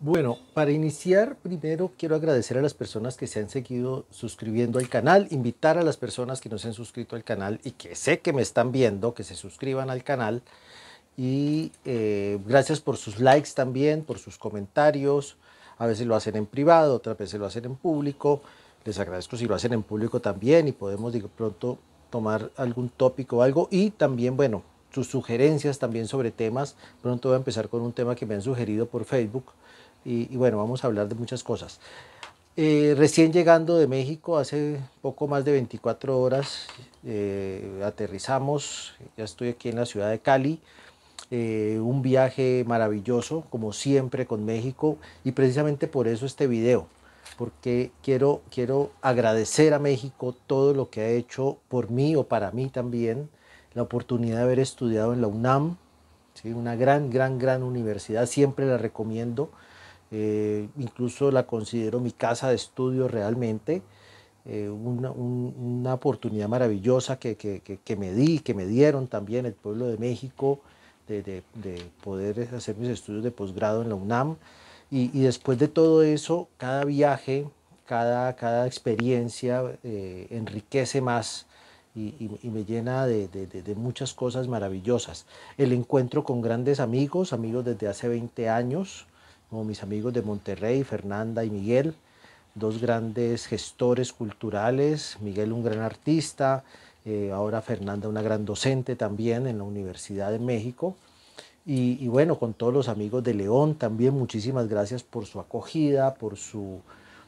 Bueno, para iniciar, primero quiero agradecer a las personas que se han seguido suscribiendo al canal, invitar a las personas que no se han suscrito al canal y que sé que me están viendo, que se suscriban al canal. Y eh, gracias por sus likes también, por sus comentarios. A veces lo hacen en privado, otras veces lo hacen en público. Les agradezco si lo hacen en público también y podemos de pronto tomar algún tópico o algo. Y también, bueno, sus sugerencias también sobre temas. Pronto voy a empezar con un tema que me han sugerido por Facebook y, bueno, vamos a hablar de muchas cosas. Eh, recién llegando de México, hace poco más de 24 horas, eh, aterrizamos, ya estoy aquí en la ciudad de Cali, eh, un viaje maravilloso, como siempre con México, y precisamente por eso este video, porque quiero, quiero agradecer a México todo lo que ha hecho por mí o para mí también, la oportunidad de haber estudiado en la UNAM, ¿sí? una gran, gran, gran universidad, siempre la recomiendo eh, incluso la considero mi casa de estudio realmente, eh, una, oportunidad maravillosa que, me di, que me dieron también el pueblo de México de, poder hacer mis estudios de posgrado en la UNAM. Y, después de todo eso, cada viaje, cada, cada experiencia eh, enriquece más y, me llena de, de, muchas cosas maravillosas. El encuentro con grandes amigos, amigos desde hace 20 años, como mis amigos de Monterrey, Fernanda y Miguel, dos grandes gestores culturales, Miguel un gran artista, eh, ahora Fernanda una gran docente también en la Universidad de México. Y, bueno, con todos los amigos de León también, muchísimas gracias por su acogida, por su,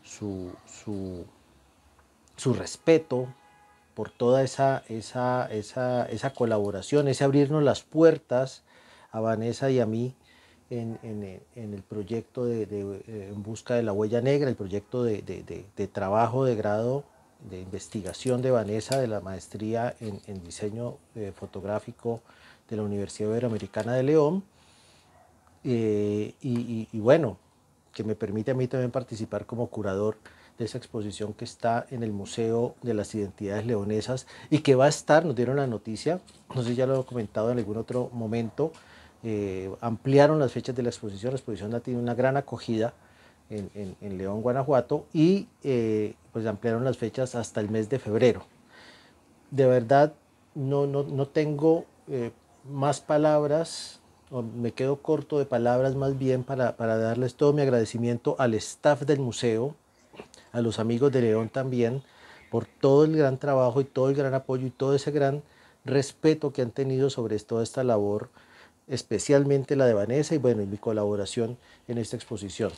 su, su, su respeto, por toda esa, esa, esa, esa colaboración, ese abrirnos las puertas a Vanessa y a mí eh, en, el proyecto de, eh, En Busca de la Huella Negra, el proyecto de, de, trabajo de grado de investigación de Vanessa de la maestría en, diseño eh, fotográfico de la Universidad Iberoamericana de León. y, y bueno, que me permite a mí también participar como curador de esa exposición que está en el Museo de las Identidades Leonesas y que va a estar, nos dieron la noticia, no sé si ya lo he comentado en algún otro momento, eh, ampliaron las fechas de la exposición, la exposición ha tenido una gran acogida en, León, Guanajuato, y eh, pues ampliaron las fechas hasta el mes de febrero. De verdad, no, tengo eh, más palabras, me quedo corto de palabras más bien para, para darles todo mi agradecimiento al staff del museo, a los amigos de León también, por todo el gran trabajo y todo el gran apoyo y todo ese gran respeto que han tenido sobre toda esta labor especialmente la de Vanessa y bueno, mi colaboración en esta exposición.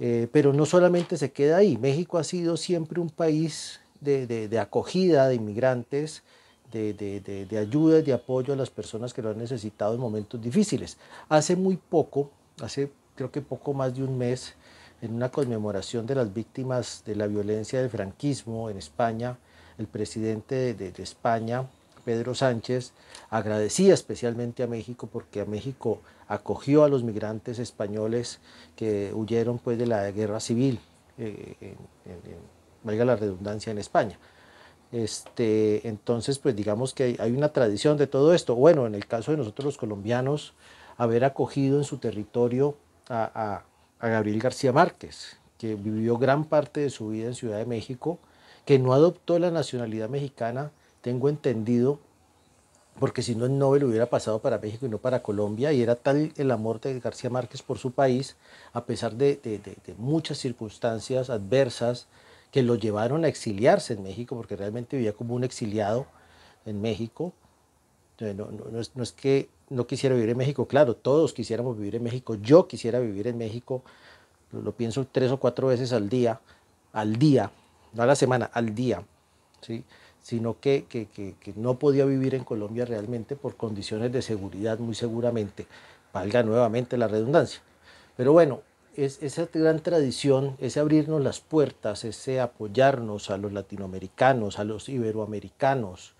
Eh, pero no solamente se queda ahí, México ha sido siempre un país de, acogida de inmigrantes, de, de, ayuda y de apoyo a las personas que lo han necesitado en momentos difíciles. Hace muy poco, hace creo que poco más de un mes, en una conmemoración de las víctimas de la violencia del franquismo en España, el presidente de España, Pedro Sánchez agradecía especialmente a México porque a México acogió a los migrantes españoles que huyeron pues, de la guerra civil, eh, valga la redundancia, en España. Este, entonces, pues digamos que hay, una tradición de todo esto. Bueno, en el caso de nosotros los colombianos, haber acogido en su territorio a, a, a Gabriel García Márquez, que vivió gran parte de su vida en Ciudad de México, que no adoptó la nacionalidad mexicana, tengo entendido, porque si no el Nobel hubiera pasado para México y no para Colombia, y era tal el amor de García Márquez por su país, a pesar de, muchas circunstancias adversas que lo llevaron a exiliarse en México, porque realmente vivía como un exiliado en México. No, es, no, es, que no quisiera vivir en México, claro, todos quisiéramos vivir en México, yo quisiera vivir en México, lo pienso tres o cuatro veces al día, al día, no a la semana, al día, ¿sí? sino que, no podía vivir en Colombia realmente por condiciones de seguridad, muy seguramente, valga nuevamente la redundancia. Pero bueno, es, esa gran tradición, ese abrirnos las puertas, ese apoyarnos a los latinoamericanos, a los iberoamericanos,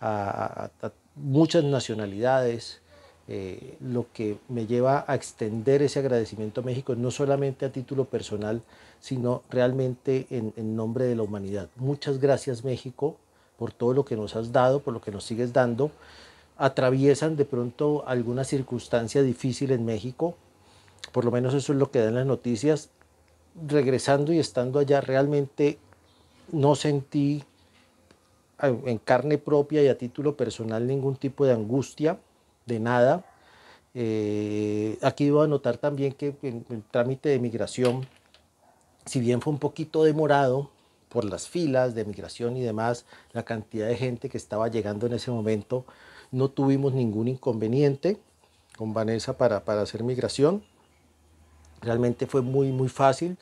a, muchas nacionalidades, eh, lo que me lleva a extender ese agradecimiento a México, no solamente a título personal, sino realmente en nombre de la humanidad. Muchas gracias México por todo lo que nos has dado, por lo que nos sigues dando. Atraviesan de pronto alguna circunstancia difícil en México, por lo menos eso es lo que dan las noticias. Regresando y estando allá, realmente no sentí eh, en carne propia y a título personal ningún tipo de angustia, de nada. Eh, aquí a anotar también que el trámite de migración, si bien fue un poquito demorado, por las filas de migración y demás, la cantidad de gente que estaba llegando en ese momento, no tuvimos ningún inconveniente con Vanessa para, hacer migración. Realmente fue muy, muy fácil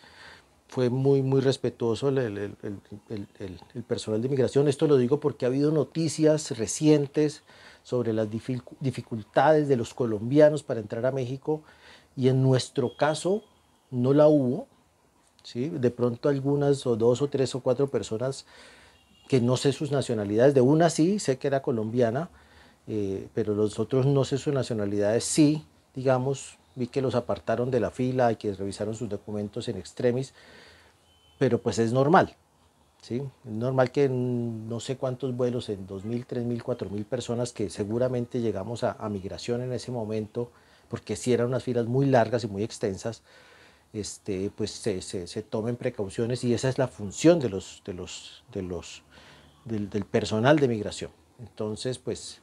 fue muy, muy respetuoso el, el, personal de migración. Esto lo digo porque ha habido noticias recientes sobre las dificultades de los colombianos para entrar a México y en nuestro caso no la hubo. De pronto algunas o dos o tres o cuatro personas que no sé sus nacionalidades, de una sí, sé que era colombiana, eh, pero los otros no sé sus nacionalidades, sí, digamos, vi que los apartaron de la fila y que revisaron sus documentos en extremis, pero pues es normal, ¿sí? Es normal que no sé cuántos vuelos, en 2.000, 3.000, 4.000 personas que seguramente llegamos a, a migración en ese momento, porque sí eran unas filas muy largas y muy extensas, este, pues se, tomen precauciones y esa es la función de los, del, personal de migración. Entonces, pues,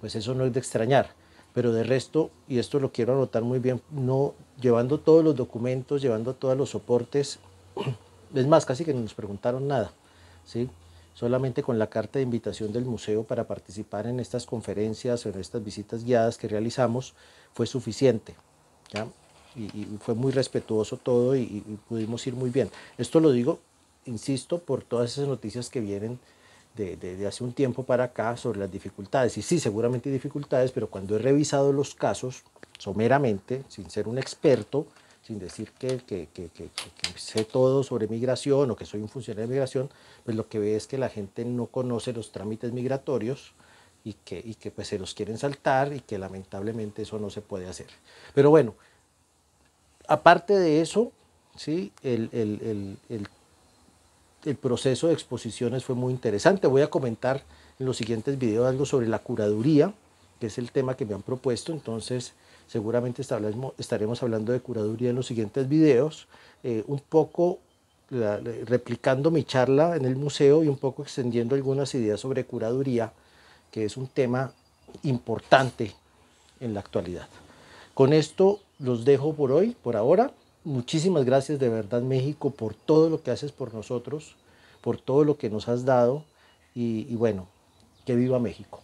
pues, eso no es de extrañar. Pero de resto, y esto lo quiero anotar muy bien, no llevando todos los documentos, llevando todos los soportes, es más, casi que no nos preguntaron nada, ¿sí? solamente con la carta de invitación del museo para participar en estas conferencias o en estas visitas guiadas que realizamos fue suficiente. ¿ya? y, fue muy respetuoso todo y, pudimos ir muy bien. Esto lo digo, insisto, por todas esas noticias que vienen de, hace un tiempo para acá sobre las dificultades. Y sí, seguramente hay dificultades, pero cuando he revisado los casos someramente, sin ser un experto, sin decir que, que, sé todo sobre migración o que soy un funcionario de migración, pues lo que ve es que la gente no conoce los trámites migratorios y que, y que pues se los quieren saltar y que lamentablemente eso no se puede hacer. Pero bueno, aparte de eso, ¿sí? el, proceso de exposiciones fue muy interesante. Voy a comentar en los siguientes videos algo sobre la curaduría, que es el tema que me han propuesto. Entonces, seguramente estaremos hablando de curaduría en los siguientes videos. Eh, un poco replicando mi charla en el museo y un poco extendiendo algunas ideas sobre curaduría, que es un tema importante en la actualidad. Con esto los dejo por hoy, por ahora. Muchísimas gracias de verdad México por todo lo que haces por nosotros, por todo lo que nos has dado y, bueno, que viva México.